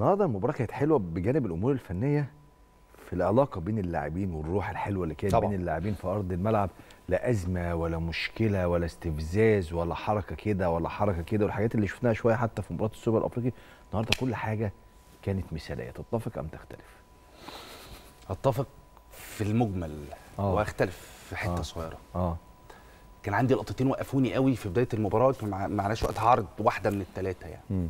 النهارده المباراه كانت حلوه بجانب الامور الفنيه في العلاقه بين اللاعبين والروح الحلوه اللي كانت بين اللاعبين في ارض الملعب لا ازمه ولا مشكله ولا استفزاز ولا حركه كده ولا حركه كده والحاجات اللي شفناها شويه حتى في مباراه السوبر الافريقي النهارده كل حاجه كانت مثاليه تتفق ام تختلف؟ اتفق في المجمل آه. واختلف في حته آه. صغيره اه كان عندي لقطتين وقفوني قوي في بدايه المباراه ما معناش وقت عرض واحده من الثلاثه يعني م.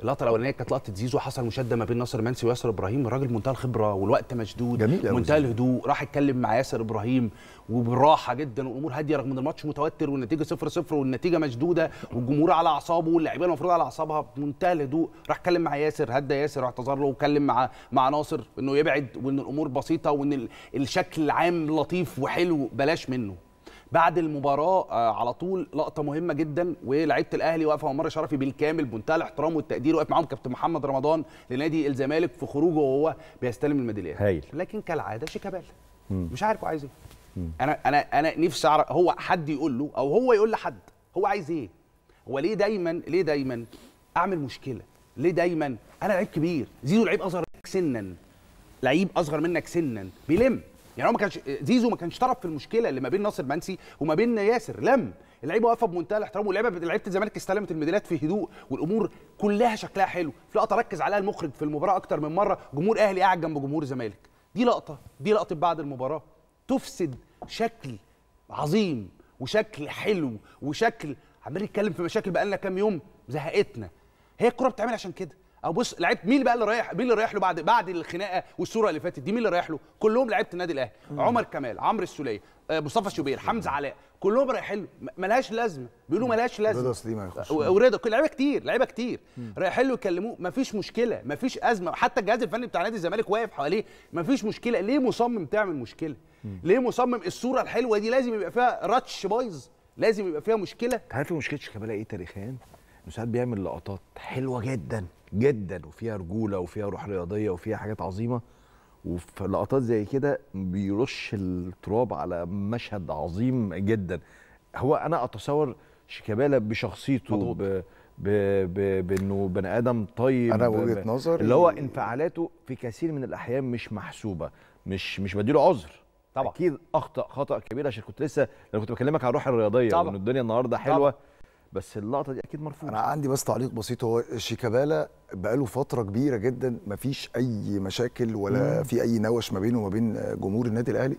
اللقطه الاولانيه كانت لقطه زيزو حصل مشاده ما بين ناصر منسي وياسر ابراهيم الراجل منتهى الخبره والوقت مشدود جميل منتهى الهدوء راح اتكلم مع ياسر ابراهيم وبراحه جدا والامور هاديه رغم ان الماتش متوتر والنتيجه 0 0 والنتيجه مشدوده والجمهور على اعصابه واللاعبين المفروض على اعصابها بمنتهى الهدوء راح اتكلم مع ياسر هدى ياسر واعتذر له واتكلم مع مع ناصر انه يبعد وان الامور بسيطه وان الشكل العام لطيف وحلو بلاش منه بعد المباراه آه، على طول لقطه مهمه جدا ولاعيبه الاهلي واقفه ومر شرفي بالكامل بمنتهى الاحترام والتقدير واقف معاهم كابتن محمد رمضان لنادي الزمالك في خروجه وهو بيستلم الميداليه هايل لكن كالعاده شيكابالا مش عارف هو عايز ايه انا انا انا نفسي اعرف هو حد يقول له او هو يقول لحد هو عايز ايه هو ليه دايما ليه دايما اعمل مشكله ليه دايما انا لعيب كبير زيزو لعيب اصغر منك سنا لعيب اصغر منك سنا بيلم يعني هو ما كانش زيزو ما كانش طرف في المشكله اللي ما بين ناصر منسي وما بين ياسر لم اللعيبه واقفه بمنتهى الاحترام واللعيبه لعيبه الزمالك استلمت الميدالات في هدوء والامور كلها شكلها حلو في لقطه ركز عليها المخرج في المباراه اكتر من مره جمهور اهلي قاعد جنب جمهور الزمالك دي لقطه دي لقطه بعد المباراه تفسد شكل عظيم وشكل حلو وشكل عمال يتكلم في مشاكل بقالنا كام يوم زهقتنا هي الكره بتتعمل عشان كده بص لعيبه مين بقى اللي رايح مين اللي رايح له بعد بعد الخناقه والصوره اللي فاتت دي مين اللي رايح له كلهم لعيبه النادي الاهلي عمر كمال عمرو السوليه آه، مصطفى شوبير حمزه علاء كلهم رايحين له ملهاش لازمه بيقولوا ملهاش لازمه رضا سليم آه، ورضا كل لعيبه كتير لعيبه كتير رايحين له يكلموه مفيش مشكله مفيش ازمه حتى الجهاز الفني بتاع نادي الزمالك واقف حواليه مفيش مشكله ليه مصمم تعمل مشكله ليه مصمم الصوره الحلوه دي لازم يبقى فيها راتش بايظ لازم يبقى فيها مشكله عارف مشكله شيكابالا ايه تاريخيا انه ساعات بيعمل لقطات حلوه جدا جدا وفيها رجوله وفيها روح رياضيه وفيها حاجات عظيمه وفي لقطات زي كده بيرش التراب على مشهد عظيم جدا هو انا اتصور شيكابالا بشخصيته ب... ب... ب... بانه بني ادم طيب انا وجهه ب... نظري اللي هو انفعالاته في كثير من الاحيان مش محسوبه مش مش بديله عذر طبعا اكيد اخطا خطا كبير عشان كنت لسه انا كنت بكلمك على الروح الرياضيه طبعا. وان الدنيا النهارده حلوه طبعا. بس اللقطه دي اكيد مرفوضه انا عندي بس تعليق بسيط هو شيكابالا بقاله فتره كبيره جدا مفيش اي مشاكل ولا مم. في اي نوش ما بينه وما بين جمهور النادي الاهلي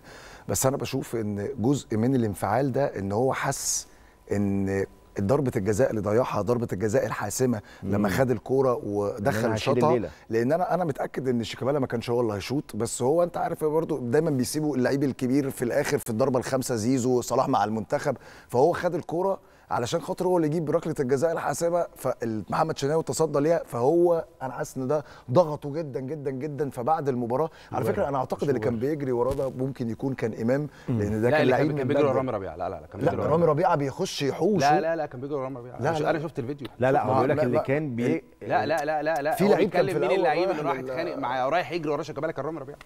بس انا بشوف ان جزء من الانفعال ده ان هو حس ان ضربه الجزاء اللي ضيعها ضربه الجزاء الحاسمه مم. لما خد الكوره ودخل الشوطه لان انا انا متاكد ان شيكابالا ما كانش هو اللي هيشوط بس هو انت عارف برضو دايما بيسيبوا اللعيب الكبير في الاخر في الضربه الخامسه زيزو صلاح مع المنتخب فهو خد الكوره علشان خاطر هو اللي يجيب ركله الجزاء الحاسمه فمحمد شناوي تصدى ليها فهو انا حاسس ان ده ضغطه جدا جدا جدا فبعد المباراه على فكره انا اعتقد اللي كان بيجري وراه ده ممكن يكون كان امام لان ده لا كان لعيب كان بيجري ورا رامي ربيعه لا لا لا كان بيجري ورا رامي ربيعه بيخش يحوش لا لا لا كان بيجري ورا رامي ربيعه لا, لا انا شفت الفيديو لا لا هو بيقول لك اللي كان بي لا لا لا لا لا في لعيب كان مين اللعيب اللي راح يتخانق معاه رايح يجري ورا شيكابالا كان رامي ربيعه